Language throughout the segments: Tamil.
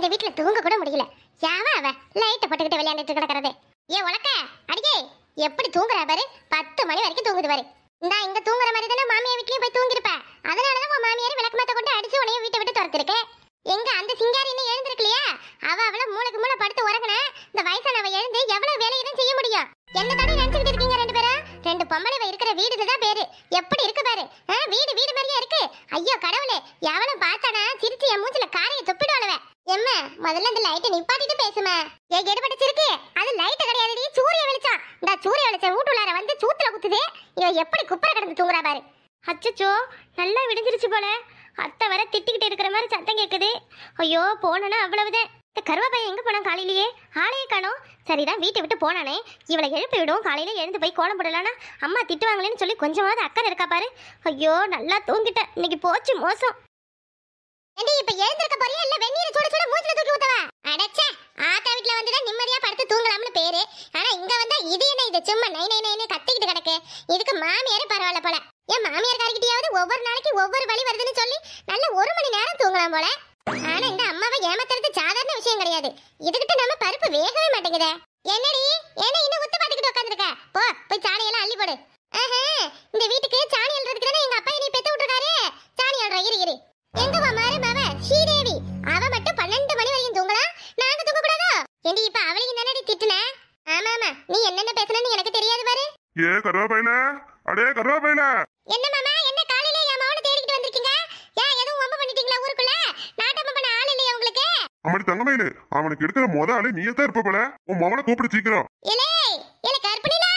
எங்க வீட்டுல தூங்க கூட முடியல யாவா அவ லைட்ட போட்டுக்கிட்டு விளையாண்டுட்டு கிடக்கிறது ஏ உலக்க அடியே எப்படி தூங்குறா பாரு பத்து மணி வரைக்கும் தூங்குது பாரு இந்தா இங்க தூங்குற மாதிரி தானே மாமியார் வீட்லயும் போய் தூங்கிருப்ப அதனாலதான் உன் மாமியார் விளக்கமாத்த கொண்டு அடிச்சு உனையும் வீட்டை விட்டு துரத்திருக்கு எங்க அந்த சிங்காரி இன்னும் எழுந்திருக்கலையா அவ அவள மூளைக்கு மூளை படுத்து உறங்கின இந்த அவ எழுந்து எவ்வளவு வேலையெல்லாம் செய்ய முடியும் என்ன தானே நினைச்சுக்கிட்டு இருக்கீங்க ரெண்டு பேரும் ரெண்டு பொம்பளை இருக்கிற வீடுல பேரு எப்படி இருக்கு பாரு வீடு வீடு மாதிரியா இருக்கு ஐயோ கடவுளே எவனும் பார்த்தானா முதல்ல அந்த லைட்டை நிப்பாட்டிட்டு பேசுமே ஏ எடுபட்டுச்சிருக்கு அது லைட் நீ சூரிய வெளிச்சம் இந்த சூரிய வெளிச்சம் வீட்டுள்ளார வந்து சூத்துல குத்துதே இவன் எப்படி குப்பரை கிடந்து தூங்குறா பாரு அச்சச்சோ நல்லா விடிஞ்சிருச்சு போல அத்தை வர திட்டிக்கிட்டு இருக்கிற மாதிரி சத்தம் கேட்குது ஐயோ போனோன்னா அவ்வளவுதான் இந்த கருவா பையன் எங்கே போனான் காலையிலேயே ஆளையே காணும் சரிதான் வீட்டை விட்டு போனானே இவளை எழுப்பி விடுவோம் காலையில் எழுந்து போய் கோலம் போடலானா அம்மா திட்டுவாங்களேன்னு சொல்லி கொஞ்சமாவது அக்கறை இருக்கா பாரு ஐயோ நல்லா தூங்கிட்டேன் இன்னைக்கு போச்சு மோசம் ஏண்டி இப்ப எழுந்திருக்க போறியா இல்ல வெந்நீர் சுட சுட மூஞ்சில தூக்கி ஊத்தவா அடச்சே ஆத்தா வீட்ல வந்துதான் நிம்மதியா படுத்து தூங்கலாம்னு பேரு ஆனா இங்க வந்தா இது என்ன இது சும்மா நை நை நைனு கத்திக்கிட்டு கிடக்கு இதுக்கு மாமியாரே பரவாயில்ல போல என் மாமியார்காரிக்கிட்டயாவது ஒவ்வொரு நாளைக்கு ஒவ்வொரு வழி வருதுன்னு சொல்லி நல்ல ஒரு மணி நேரம் தூங்கலாம் போல ஆனா இந்த அம்மாவை ஏமாத்துறது சாதாரண விஷயம் கிடையாது இதுகிட்ட நம்ம பருப்பு வேகவே மாட்டேங்குதே என்னடி என்ன இன்னும் உத்து பாத்துக்கிட்டு உட்காந்துருக்க போ போய் சாணியெல்லாம் அள்ளி போடு இந்த வீட்டுக்கு சாணி கருவா பையன அடே கருவா பையன என்ன மாமா என்ன காலையில என் மவனை தேடிக்கிட்டு வந்திருக்கீங்க ஏன் எதுவும் வம்பு பண்ணிட்டீங்களா ஊருக்குள்ள நாட்டம் பண்ண ஆள் இல்லையா உங்களுக்கு அம்மாடி தங்கமயிலு அவனுக்கு எடுக்கிற முத ஆள் நீயே தான் இருப்ப போல உன் மவனை கூப்பிடு சீக்கிரம் இலே இல கருப்பு நீலா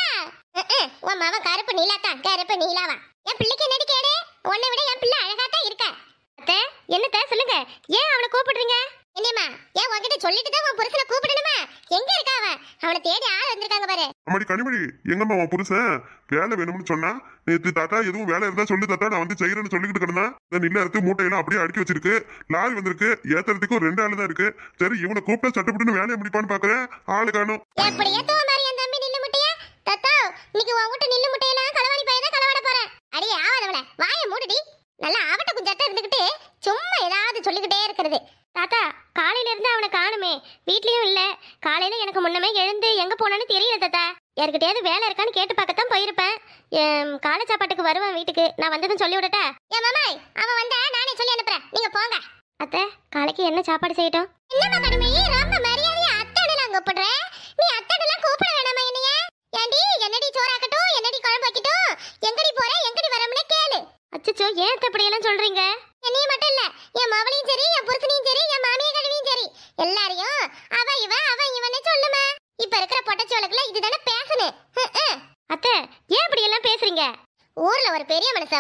உன் மவன் கருப்பு நீலா தான் கருப்பு நீலாவா என் பிள்ளைக்கு என்ன கேடு உன்னை விட என் பிள்ளை அழகா தான் இருக்கா அத்தை என்னத்த சொல்லுங்க ஏன் அவனை கூப்பிடுறீங்க என்னம்மா ஏன் உன்கிட்ட சொல்லிட்டு தான் உன் புருஷனை கூப்பிடணுமா எங்க இருக்க அவன் அவனை தேடி ஆள் வந்திருக்காங்க பாரு அம்மாடி கனிமொழி எங்கம்மா உன் புருஷன் வேலை வேணும்னு சொன்னா நேற்று தாத்தா எதுவும் வேலை இருந்தா சொல்லு தாத்தா நான் வந்து செய்யறேன்னு சொல்லிக்கிட்டு கிடந்தா நான் இல்ல இருக்கு மூட்டையெல்லாம் அப்படியே அடுக்கி வச்சிருக்கு லாரி வந்திருக்கு ஏத்துறதுக்கு ஒரு ரெண்டு ஆள் தான் இருக்கு சரி இவனை கூப்பிட்டா சட்டப்பட்டுன்னு வேலையை முடிப்பான்னு பாக்குறேன் ஆளு காணும் அப்படியே தோ மாதிரி என் தம்பி நில்லு முட்டையா தாத்தா இன்னைக்கு உன் வீட்டு நில்லு முட்டையெல்லாம் களவாணி பையன் கலவாட போறேன் அடியே ஆவாதவளே வாயை மூடுடி நல்லா ஆவட்ட குஞ்சாட்டா இருந்துகிட்டு சும்மா ஏதாவது சொல்லிக்கிட்டே இருக்கிறது தாத்தா காலையிலேருந்து அவனை காணுமே வீட்லேயும் இல்ல காலையில எனக்கு முன்னமே எழுந்து எங்க போனான்னு தெரியல தாத்தா யாருக்கிட்டையாவது வேலை இருக்கான்னு கேட்டு பார்க்கத்தான் போயிருப்பேன் காலை சாப்பாட்டுக்கு வருவேன் வீட்டுக்கு நான் வந்ததும் சொல்லி விடட்டா என் மாமா அவன் வந்தா நானே சொல்லி அனுப்புறேன் நீங்க போங்க அத்தை காலைக்கு என்ன சாப்பாடு செய்யட்டும் என்ன மாமா ரொம்ப மரியாதையா அத்தாடு நான் கூப்பிடுறேன் நீ அத்தாடெல்லாம் கூப்பிட வேணாமா என்னைய ஏன்டி என்னடி சோறாக்கட்டும் என்னடி குழம்பு வைக்கட்டும் எங்கடி போற எங்கடி வரமுன்னு கேளு அச்சச்சோ ஏன் எல்லாம் சொல்றீங்க என்னைய மட்டும் இல்ல என் மவளையும் சரி என் புருஷனையும்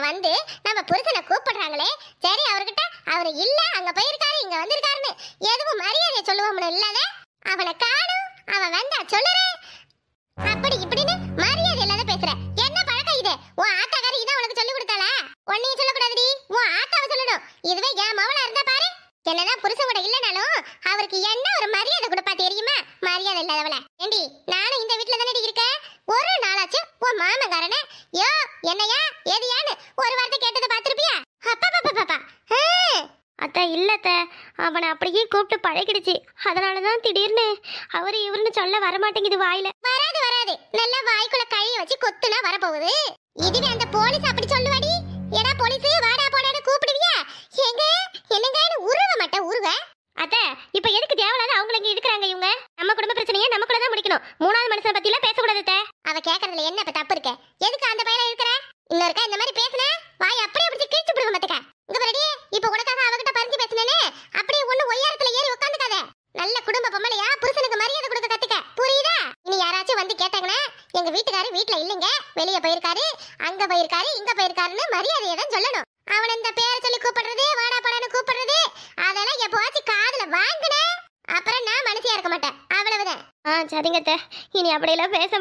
வந்து நம்ம புருஷனை கூப்பிடுறாங்களே சரி அவர்கிட்ட அவர் இல்ல அங்க போயிருக்காரு இங்க வந்திருக்காருன்னு எதுவும் மரியாதை சொல்லுவோம்னு இல்லாத அவனை காணும் அவன் வந்தா சொல்லுறே அப்படி இப்படின்னு மரியாதை இல்லாத பேசுற என்ன பழக்கம் இது உன் ஆத்தாக்காரி இதான் உனக்கு சொல்லி கொடுத்தாளா உன்னையும் சொல்லக்கூடாதுடி உன் ஆத்தாவை சொல்லணும் இதுவே என் மவளா இருந்தா பாரு என்னதான் புருஷன் கூட இல்லனாலும் அவருக்கு என்ன ஒரு மரியாதை கொடுப்பா தெரியுமா மரியாதை இல்லாதவள ஏண்டி நானும் இந்த வீட்டுல தானே இருக்கேன் ஒரு நாளாச்சு உன் மாமங்காரனே யோ என்னையா ஏதியான்னு ஒரு வார்த்தை கேட்டதை பாத்திருப்பியா அப்பா பாப்பா பாப்பா அத்தா இல்லத்த அவனை அப்படியே கூப்பிட்டு பழகிடுச்சு அதனாலதான் திடீர்னு அவரு இவருன்னு சொல்ல வரமாட்டேங்குது வாயில வராது வராது நல்லா வாய்க்குள்ள கழிய வச்சு கொத்துனா வரப்போகுது இதுவே அந்த போலீஸ் அப்படி சொல்லு பேசணும் மூணாவது பத்தி எல்லாம் பேசக்கூடாது அத்தை. அவ கேக்குறதுல என்ன இப்ப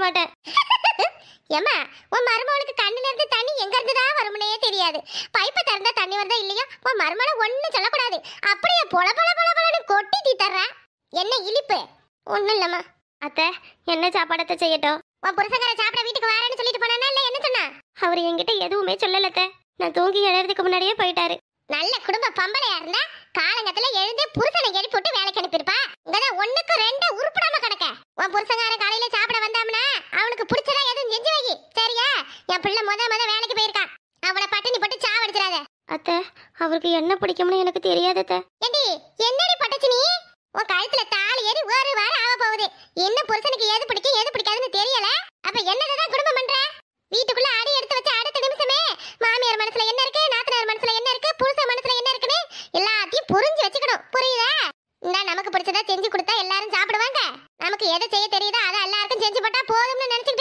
மாட்டேன் ஏமா உன் மருமவளுக்கு கண்ணுல இருந்து தண்ணி எங்க இருந்து தான் தெரியாது பைப்பை திறந்தா தண்ணி வருதா இல்லையா உன் மருமனை ஒன்றும் சொல்லக்கூடாது அப்படியே பொல பொல பொல பொலன்னு கொட்டி தீ என்ன இழிப்பு ஒன்றும் இல்லைம்மா அத்தை என்ன சாப்பாடத்தை செய்யட்டும் உன் புருஷக்கார சாப்பிட வீட்டுக்கு வரேன்னு சொல்லிட்டு போனானா இல்லை என்ன சொன்னா அவர் என்கிட்ட எதுவுமே சொல்லலத்த நான் தூங்கி எழுறதுக்கு முன்னாடியே போயிட்டாரு நல்ல குடும்ப பம்பளையா இருந்தா காலங்கத்துல எழுந்து புருஷனை எழுப்பி விட்டு வேலைக்கு அனுப்பியிருப்பா இங்கதான் ஒண்ணுக்கு ரெண்டு உருப்படாம கிடக்க உன் புருஷங்கார காலையில உனக்கு என்ன பிடிக்கும்னு எனக்கு தெரியாது ஏண்டி என்னடி பட்டச்சு நீ உன் கழுத்துல தாலி ஏறி ஒரு வாரம் ஆக போகுது என்ன புருஷனுக்கு எது பிடிக்கும் எது பிடிக்காதுன்னு தெரியல அப்ப என்னதான் குடும்பம் பண்ற வீட்டுக்குள்ள அடி எடுத்து வச்சு அடுத்த நிமிஷமே மாமியார் மனசுல என்ன இருக்கு நாத்தனார் மனசுல என்ன இருக்கு புருஷ மனசுல என்ன இருக்குன்னு எல்லாத்தையும் புரிஞ்சு வச்சுக்கணும் புரியுதா இந்த நமக்கு பிடிச்சதா செஞ்சு கொடுத்தா எல்லாரும் சாப்பிடுவாங்க நமக்கு எதை செய்ய தெரியுதோ அதை எல்லாருக்கும் செஞ்சு போட்டா போதும்னு நினைச்சு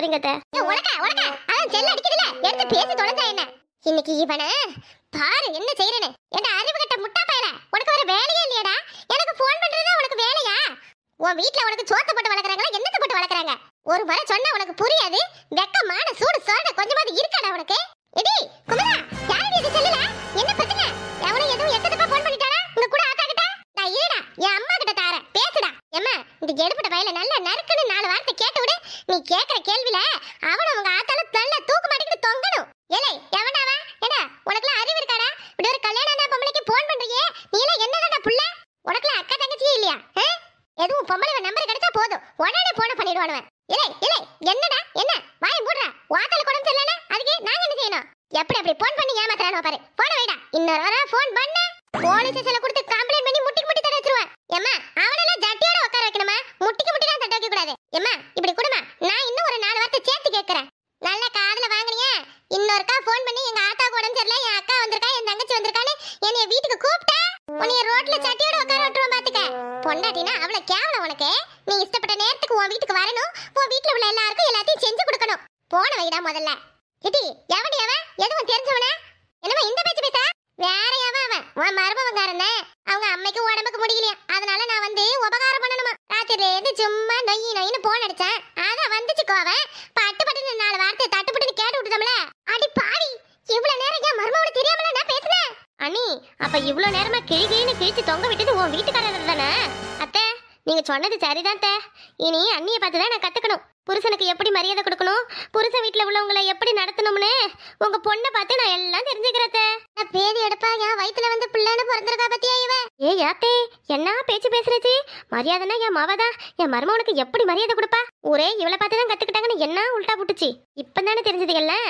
சரிங்க எடுத்து பேசி தொலைஞ்சா என்ன இன்னைக்கு இவனே பாரு என்ன செய்யறேன்னு என்ன அறிவு கட்ட முட்டா பயிர உனக்கு ஒரு வேலையே இல்லையடா எனக்கு போன் பண்றது உனக்கு வேலையா உன் வீட்டுல உனக்கு சோத்த போட்டு வளர்க்குறாங்களா என்னத்தை போட்டு வளர்க்குறாங்க ஒரு முறை சொன்னா உனக்கு புரியாது வெக்கமான சூடு சோட கொஞ்சமாவது இருக்காடா உனக்கு எடி குமரா யாரு இது சொல்லல என்ன பிரச்சனை எவனும் எதுவும் எக்கத்தப்பா போன் பண்ணிட்டானா உங்க கூட ஆத்தாக்கிட்டா நான் இருடா என் அம்மா கிட்ட தாரேன் பேசுடா ஏமா இந்த எடுப்பட்ட வயல நல்லா நறுக்குன்னு நாலு வார்த்தை கேட்டு விடு நீ கேட்குற கேள்வியில அவனை உங்க ஆத்தால தள்ள தூக்கு மாட்டிக்கிட்டு தொங்கணும் ஏலே எவனாவா என்ன உனக்குலாம் அறிவு இருக்காடா இப்படி ஒரு கல்யாணம் பொம்பளைக்கு போன் பண்றியே நீலாம் என்னடா புள்ள உனக்குலாம் அக்கா தங்கச்சியே இல்லையா எதுவும் பொம்பளை நம்பர் கிடைச்சா போதும் உடனே போன பண்ணிடுவானுவன் இல்லை இல்லை என்னடா என்ன வாய் மூடுற வாத்தால குடம் சொல்லல அதுக்கு நாங்க என்ன செய்யணும் எப்படி அப்படி போன் பண்ணி ஏமாத்துறானோ பாரு போன வைடா இன்னொரு வாரம் போன் பண்ணு உன்னைய ரோட்ல சட்டியோட உட்கார விட்டுருவோம் பாத்துக்க பொண்டாட்டினா அவ்வளவு கேவல உனக்கு நீ இஷ்டப்பட்ட நேரத்துக்கு உன் வீட்டுக்கு வரணும் உன் வீட்டுல உள்ள எல்லாருக்கும் எல்லாத்தையும் செஞ்சு கொடுக்கணும் போன வைடா முதல்ல இடி எவடி அவன் எதுவும் தெரிஞ்சவனா என்னமா இந்த பேச்சு பேசா வேற எவன் அவன் உன் மருமவங்காரன் அவங்க அம்மைக்கு உடம்புக்கு முடியலையா அதனால நான் வந்து உபகாரம் பண்ணணுமா ராத்திரில இருந்து சும்மா நொய் நொயின்னு போன் அடிச்சேன் அதான் வந்துச்சுக்கோ அவன் பட்டு பட்டு நாலு வார்த்தை தட்டுப்பட்டு கேட்டு விட்டுட்டோம்ல அடி பாவி இவ்வளவு நேரம் ஏன் மருமவனை தெரியாம மணி அப்ப இவ்வளவு நேரமா கிழி கிழிச்சு தொங்க விட்டது உன் வீட்டுக்காரர் தானே அத்தை நீங்க சொன்னது சரிதான் அத்தை இனி அண்ணிய பார்த்து தான் நான் கத்துக்கணும் புருஷனுக்கு எப்படி மரியாதை கொடுக்கணும் புருஷன் வீட்டுல உள்ளவங்களை எப்படி நடத்தணும்னு உங்க பொண்ணை பார்த்து நான் எல்லாம் தெரிஞ்சுக்கிறேன் நான் பேதி எடுப்பா என் வயித்துல வந்து பிள்ளைன்னு பிறந்திருக்கா பத்தியா இவன் ஏ யாத்தே என்ன பேச்சு பேசுறச்சு மரியாதைனா என் மாவாதான் என் மருமவனுக்கு எப்படி மரியாதை கொடுப்பா ஒரே இவளை பார்த்து தான் கத்துக்கிட்டாங்கன்னு என்ன உள்டா புட்டுச்சு இப்பதானே தெரிஞ்சது எல்லாம்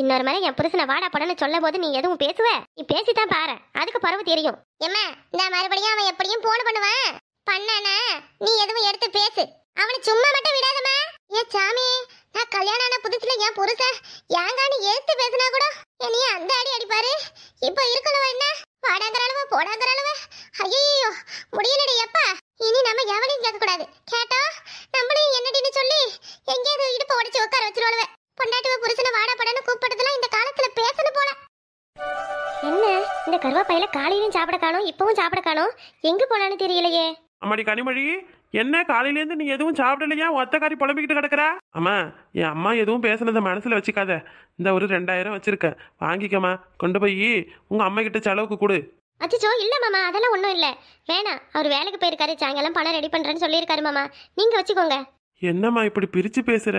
இன்னொரு மாதிரி என் புருஷனை வாடா படன்னு சொல்ல போது நீ எதுவும் பேசுவ நீ பேசித்தான் பாரு அதுக்கு பறவை தெரியும் ஏமா நான் மறுபடியும் அவன் எப்படியும் போன் பண்ணுவான் பண்ணானா நீ எதுவும் எடுத்து பேசு அவனை சும்மா மட்டும் விடாதமா ஏ சாமி நான் கல்யாணம் ஆன புதுசுல என் புருஷன் ஏங்கான்னு எடுத்து பேசினா கூட நீ அந்த அடி அடிப்பாரு இப்போ இருக்கணும் என்ன வாடாங்கிற அளவு போடாங்கிற அளவு ஐயோ முடியலடி எப்பா இனி நம்ம எவனையும் கேட்கக்கூடாது கேட்டா நம்மளும் என்னடின்னு சொல்லி எங்கேயாவது இடுப்பு உடச்சு உட்கார வச்சிருவாளுவேன் பொண்டாட்டி கருவாப்பையில காலையிலும் சாப்பிட காணும் இப்பவும் சாப்பிட காணும் எங்க போனான்னு தெரியலையே அம்மாடி கனிமொழி என்ன காலையில இருந்து நீ எதுவும் சாப்பிடலையா ஒத்த காரி புலம்பிக்கிட்டு கிடக்குறா அம்மா என் அம்மா எதுவும் பேசுனதை மனசுல வச்சுக்காத இந்த ஒரு ரெண்டாயிரம் வச்சிருக்கேன் வாங்கிக்கம்மா கொண்டு போய் உங்க அம்மா கிட்ட செலவுக்கு கொடு அச்சோ இல்லை மாமா அதெல்லாம் ஒன்றும் இல்லை வேணாம் அவர் வேலைக்கு போயிருக்காரு சாயங்காலம் பணம் ரெடி பண்ணுறேன்னு சொல்லியிருக்காரு மாமா நீங்கள் வச்சுக்கோங்க என்னம்மா இப்படி பிரித்து பேசுகிற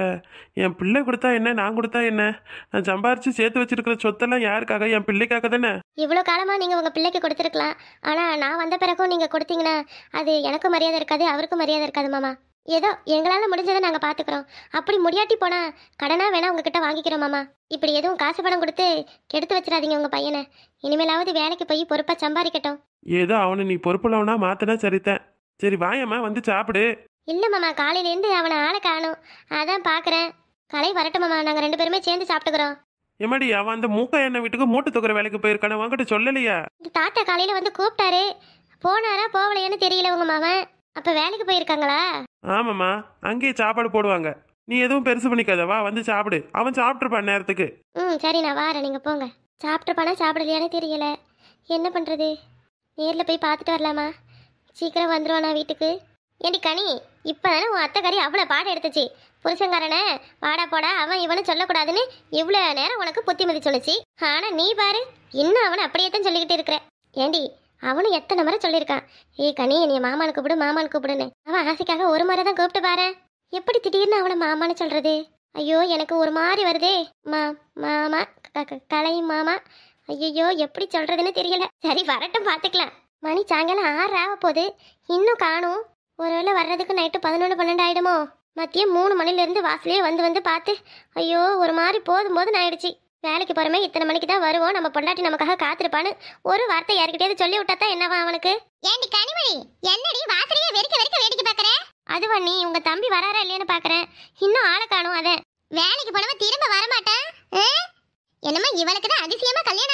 என் பிள்ளை கொடுத்தா என்ன நான் கொடுத்தா என்ன நான் சம்பாரித்து சேர்த்து வச்சிருக்கிற சொத்தெல்லாம் யாருக்காக என் பிள்ளைக்காக தானே இவ்வளோ காலமாக நீங்கள் உங்கள் பிள்ளைக்கு கொடுத்துருக்கலாம் ஆனால் நான் வந்த பிறகும் நீங்கள் கொடுத்தீங்கன்னா அது எனக்கும் மரியாதை இருக்காது அவருக்கும் மரியாதை இருக்காது மாமா ஏதோ எங்களால் முடிஞ்சதை நாங்கள் பார்த்துக்குறோம் அப்படி முடியாட்டி போனால் கடனாக வேணால் உங்ககிட்ட வாங்கிக்கிறோம் மாமா இப்படி எதுவும் காசு பணம் கொடுத்து கெடுத்து வச்சிடாதீங்க உங்கள் பையனை இனிமேலாவது வேலைக்கு போய் பொறுப்பாக சம்பாதிக்கட்டும் ஏதோ அவனை நீ பொறுப்புள்ளவனா மாத்தினா சரித்தேன் சரி வாயம்மா வந்து சாப்பிடு இல்லைம்மாமா மாமா காலையிலேருந்து அவனை ஆளை காணும் அதான் பார்க்குறேன் கலை வரட்டும் நாங்கள் ரெண்டு பேருமே சேர்ந்து சாப்பிட்டுக்கிறோம் எம்மாடி அவன் அந்த மூக்க எண்ணெய் வீட்டுக்கு மூட்டு தூக்குற வேலைக்கு போயிருக்கான உங்ககிட்ட சொல்லலையா தாத்தா காலையில் வந்து கூப்பிட்டாரு போனாரா போகலையான்னு தெரியல உங்க மாமன் அப்போ வேலைக்கு போயிருக்காங்களா ஆமாம்மா அங்கேயே சாப்பாடு போடுவாங்க நீ எதுவும் பெருசு பண்ணிக்காத வா வந்து சாப்பிடு அவன் சாப்பிட்டுருப்பான் நேரத்துக்கு ம் சரி நான் வாரேன் நீங்கள் போங்க சாப்பிட்ருப்பானா சாப்பிடலையானே தெரியல என்ன பண்ணுறது நேரில் போய் பார்த்துட்டு வரலாமா சீக்கிரம் வந்துடுவானா வீட்டுக்கு ஏண்டி கனி இப்போ தானே உன் அத்தைக்காரி அவ்வளோ பாடம் எடுத்துச்சு புருஷங்காரனே வாடா போடா அவன் இவனு சொல்லக்கூடாதுன்னு இவ்வளோ நேரம் உனக்கு புத்திமதி சொல்லுச்சு ஆனால் நீ பாரு இன்னும் அவனை அப்படியே தான் சொல்லிக்கிட்டு இருக்கிற ஏண்டி அவனும் எத்தனை முறை சொல்லியிருக்கான் ஏய் கனி நீ மாமானு கூப்பிடு மாமானு கூப்பிடுன்னு அவன் ஆசைக்காக ஒரு முறை தான் கூப்பிட்டு பாரு எப்படி திடீர்னு அவனை மாமான்னு சொல்கிறது ஐயோ எனக்கு ஒரு மாதிரி வருதே மா மாமா கலை மாமா ஐயோ எப்படி சொல்கிறதுன்னு தெரியல சரி வரட்டும் பார்த்துக்கலாம் மணி சாயங்காலம் ஆறு ஆக போகுது இன்னும் காணும் ஒருவேளை வர்றதுக்கு நைட்டு பதினொன்று பன்னெண்டு ஆயிடுமோ மத்தியம் மூணு மணிலேருந்து வாசலே வந்து வந்து பார்த்து ஐயோ ஒரு மாதிரி போதும் போது ஆயிடுச்சு வேலைக்கு போகிறமே இத்தனை மணிக்கு தான் வருவோம் நம்ம பொண்டாட்டி நமக்காக காத்திருப்பான்னு ஒரு வார்த்தை யாருக்கிட்டே சொல்லி விட்டா தான் என்னவா அவனுக்கு ஏண்டி கனிமொழி என்னடி வாசலையே வெறுக்க வெறுக்க வேடிக்கை பார்க்குறேன் அது பண்ணி உங்க தம்பி வராரா இல்லையான்னு பார்க்குறேன் இன்னும் ஆளை காணும் அதை வேலைக்கு போனவன் திரும்ப வரமாட்டேன் என்னமோ இவளுக்கு தான் அதிசயமா கல்யாணம்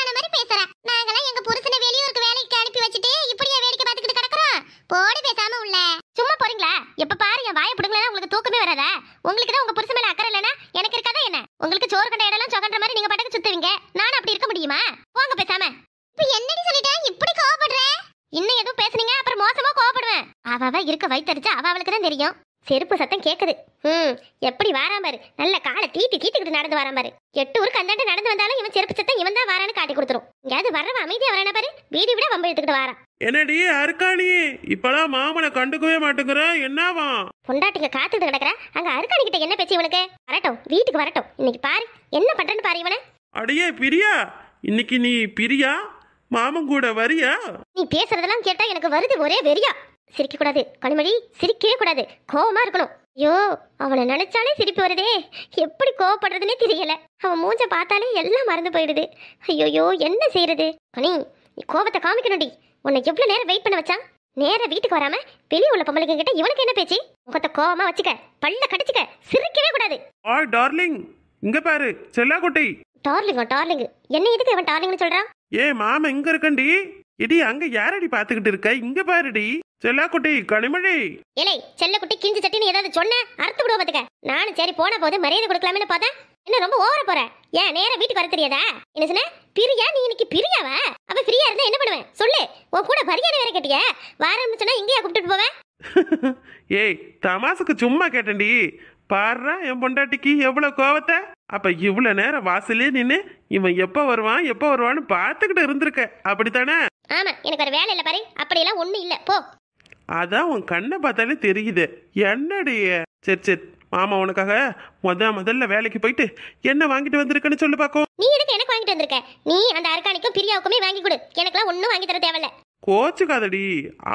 செருப்பு சத்தம் கேட்குது ம் எப்படி வாரான் நல்ல காலை தீட்டி தீட்டுக்கிட்டு நடந்து வாரான் பாரு எட்டு ஊருக்கு அந்தாண்டு நடந்து வந்தாலும் இவன் செருப்பு சத்தம் இவன் தான் வாரான்னு காட்டி கொடுத்துரும் எங்கேயாவது வர்றவன் அமைதியாக வரான பாரு வீடு விட வம்பு எடுத்துக்கிட்டு வாரான் என்னடி அருக்காணி இப்பெல்லாம் மாமனை கண்டுக்கவே மாட்டேங்கிற என்னவா பொண்டாட்டிங்க காத்துட்டு கிடக்குற அங்க அருக்காணி கிட்ட என்ன பேச்சு இவனுக்கு வரட்டும் வீட்டுக்கு வரட்டும் இன்னைக்கு பாரு என்ன பண்றேன்னு பாரு இவனை அடியே பிரியா இன்னைக்கு நீ பிரியா மாமன் கூட வரியா நீ பேசுறதெல்லாம் கேட்டா எனக்கு வருது ஒரே வெறியா சிரிக்கக்கூடாது கனிமொழி சிரிக்கவே கூடாது கோபமா இருக்கணும் ஐயோ அவனை நினைச்சாலே சிரிப்பு வருதே எப்படி கோவப்படுறதுனே தெரியல அவன் மூஞ்ச பார்த்தாலே எல்லாம் மறந்து போயிடுது ஐயோயோ என்ன செய்யறது கனி நீ கோபத்தை காமிக்கணும்டி உன்னை எவ்வளோ நேரம் வெயிட் பண்ண வச்சான் நேராக வீட்டுக்கு வராம வெளியே உள்ள பொம்பளைங்க கிட்ட இவனுக்கு என்ன பேச்சு முகத்தை கோவமா வச்சுக்க பல்ல கடிச்சுக்க சிரிக்கவே கூடாது ஆய் டார்லிங் இங்க பாரு செல்லா குட்டி டார்லிங்கா டார்லிங் என்ன எதுக்கு அவன் டார்லிங்னு சொல்றான் ஏ மாமா இங்க இருக்கண்டி இடி அங்க யாரடி பாத்துக்கிட்டு இருக்க இங்க பாருடி செல்லாக்குட்டி கனிமொழி இலை செல்லக்குட்டி கிஞ்சி சட்டின்னு ஏதாவது சொன்ன அறுத்து விடுவோம் பாத்துக்க நானும் சரி போன போது மரியாதை கொடுக்கலாம்னு பார்த்தேன் என்ன ரொம்ப ஓவர போற ஏன் நேர வீட்டுக்கு வர தெரியாதா என்ன சொன்ன பிரியா நீ இன்னைக்கு பிரியாவா அப்ப ஃப்ரீயா இருந்தா என்ன பண்ணுவேன் சொல்லு உன் கூட பரியாணை வேற கேட்டிய வாரம்னு சொன்னா இங்கேயா கூப்பிட்டு போவேன் ஏய் தமாசுக்கு சும்மா கேட்டேன்டி பாரு என் பொண்டாட்டிக்கு எவ்வளவு கோவத்தை அப்போ இவ்வளோ நேரம் வாசலே நின்று இவன் எப்போ வருவான் எப்போ வருவான்னு பார்த்துக்கிட்டு இருந்திருக்க அப்படித்தானே ஆமா எனக்கு ஒரு வேலை இல்லை பாரு அப்படியெல்லாம் ஒன்றும் இல்லை போ அதான் உன் கண்ணை பார்த்தாலே தெரியுது என்னடைய சரி சரி மாமா உனக்காக முத முதல்ல வேலைக்கு போயிட்டு என்ன வாங்கிட்டு வந்திருக்கன்னு சொல்லு பார்க்கும் நீ எதுக்கு எனக்கு வாங்கிட்டு வந்திருக்க நீ அந்த அர்கானிக்கும் பிரியாவுக்குமே வாங்கி கொடு எனக்குலாம் ஒன்றும் வாங்கி தர தேவையில்ல கோச்சுக்காதடி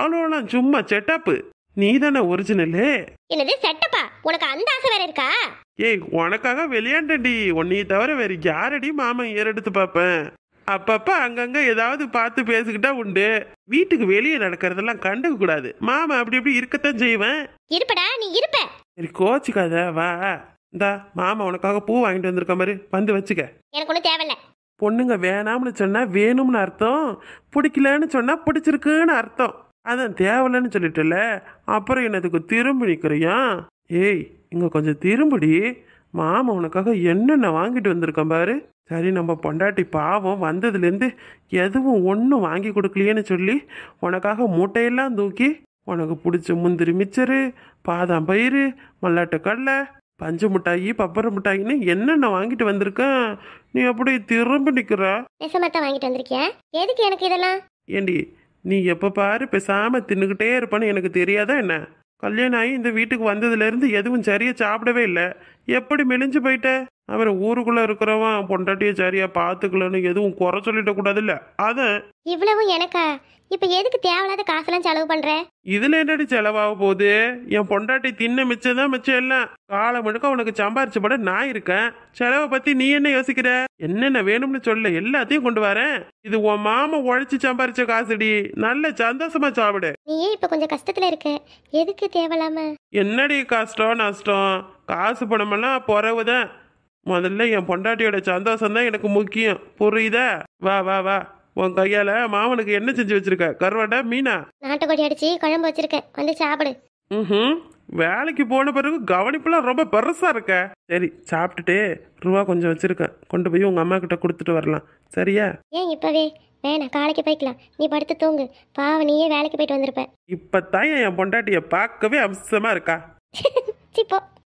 அவ்வளோலாம் சும்மா செட்டப்பு நீ தானே ஒரிஜினலு என்னது செட்டப்பா உனக்கு அந்த ஆசை வேற இருக்கா ஏய் உனக்காக விளையாண்டடி உன்னையை தவிர வேற யாரடி மாமன் ஏறெடுத்து பார்ப்பேன் அப்பப்போ அங்கங்கே ஏதாவது பார்த்து பேசிக்கிட்டா உண்டு வீட்டுக்கு வெளியே நடக்கிறதெல்லாம் கண்டுக்க கூடாது மாமா அப்படி இப்படி இருக்கத்தான் செய்வேன் இருப்படா நீ இருப்ப சரி கோச்சிக்காத வா இந்தா மாமா உனக்காக பூ வாங்கிட்டு வந்திருக்க மாதிரி வந்து வச்சுக்க எனக்கு தேவையில்ல பொண்ணுங்க வேணாம்னு சொன்னா வேணும்னு அர்த்தம் பிடிக்கலன்னு சொன்னா பிடிச்சிருக்குன்னு அர்த்தம் அதான் தேவலன்னு சொல்லிட்டுல அப்புறம் என்னதுக்கு திரும்பி நிக்கிறியா ஏய் இங்கே கொஞ்சம் திரும்படி மாமா உனக்காக என்னென்ன வாங்கிட்டு வந்திருக்கேன் பாரு சரி நம்ம பொண்டாட்டி பாவம் வந்ததுலேருந்து எதுவும் ஒன்றும் வாங்கி கொடுக்கலையேன்னு சொல்லி உனக்காக மூட்டையெல்லாம் தூக்கி உனக்கு பிடிச்ச முந்திரி மிச்சரு பாதாம் பயிறு மல்லாட்டு கடலை பஞ்சு மிட்டாயி பப்பர மிட்டாயின்னு என்னென்ன வாங்கிட்டு வந்திருக்கேன் நீ அப்படி திரும்ப நிற்கிற வாங்கிட்டு வந்திருக்கியா எதுக்கு எனக்கு இதெல்லாம் ஏண்டி நீ எப்போ பாரு பேசாமல் தின்னுக்கிட்டே இருப்பான்னு எனக்கு தெரியாதா என்ன கல்யாணம் ஆகி இந்த வீட்டுக்கு வந்ததுலேருந்து எதுவும் சரியாக சாப்பிடவே இல்லை எப்படி மெலிஞ்சு போயிட்ட அவர் ஊருக்குள்ளே இருக்கிறவன் பொண்டாட்டிய சரியா பாத்துக்கலன்னு எதுவும் குறை சொல்லிடக்கூடாதுல்ல அது இவ்வளவு எனக்கா இப்போ எதுக்கு தேவையில்லாத காசெல்லாம் செலவு பண்ற இதுல என்னடி செலவாக போகுது என் பொண்டாட்டி தின்ன மிச்சம் தான் மிச்சம் எல்லாம் காலம் முழுக்க உனக்கு சம்பாரிச்ச பட நான் இருக்கேன் செலவை பத்தி நீ என்ன யோசிக்கிற என்னென்ன வேணும்னு சொல்ல எல்லாத்தையும் கொண்டு வரேன் இது உன் மாமா உழைச்சி சம்பாரிச்ச காசுடி நல்ல சந்தோஷமா சாப்பிடு நீயே இப்போ கொஞ்சம் கஷ்டத்துல இருக்க எதுக்கு தேவையில்லாம என்னடி கஷ்டம் நஷ்டம் காசு பணமெல்லாம் பொறவுதான் முதல்ல என் பொண்டாட்டியோட சந்தோஷம் தான் எனக்கு முக்கியம் புரியுத வா வா வா உன் கையால மாமனுக்கு என்ன செஞ்சு வச்சிருக்க கருவாடா மீனா நாட்டுக்கோடி அடிச்சு குழம்பு வச்சிருக்கேன் வந்து சாப்பிடு ம் வேலைக்கு போன பிறகு கவனிப்புலாம் ரொம்ப பெருசா இருக்க சரி சாப்பிட்டுட்டு ரூபா கொஞ்சம் வச்சிருக்கேன் கொண்டு போய் உங்க அம்மா கிட்ட கொடுத்துட்டு வரலாம் சரியா ஏன் இப்பவே வேணாம் காலைக்கு போய்க்கலாம் நீ படுத்து தூங்கு பாவ நீயே வேலைக்கு போயிட்டு வந்திருப்ப இப்பதான் என் பொண்டாட்டிய பார்க்கவே அம்சமா இருக்கா சிப்போ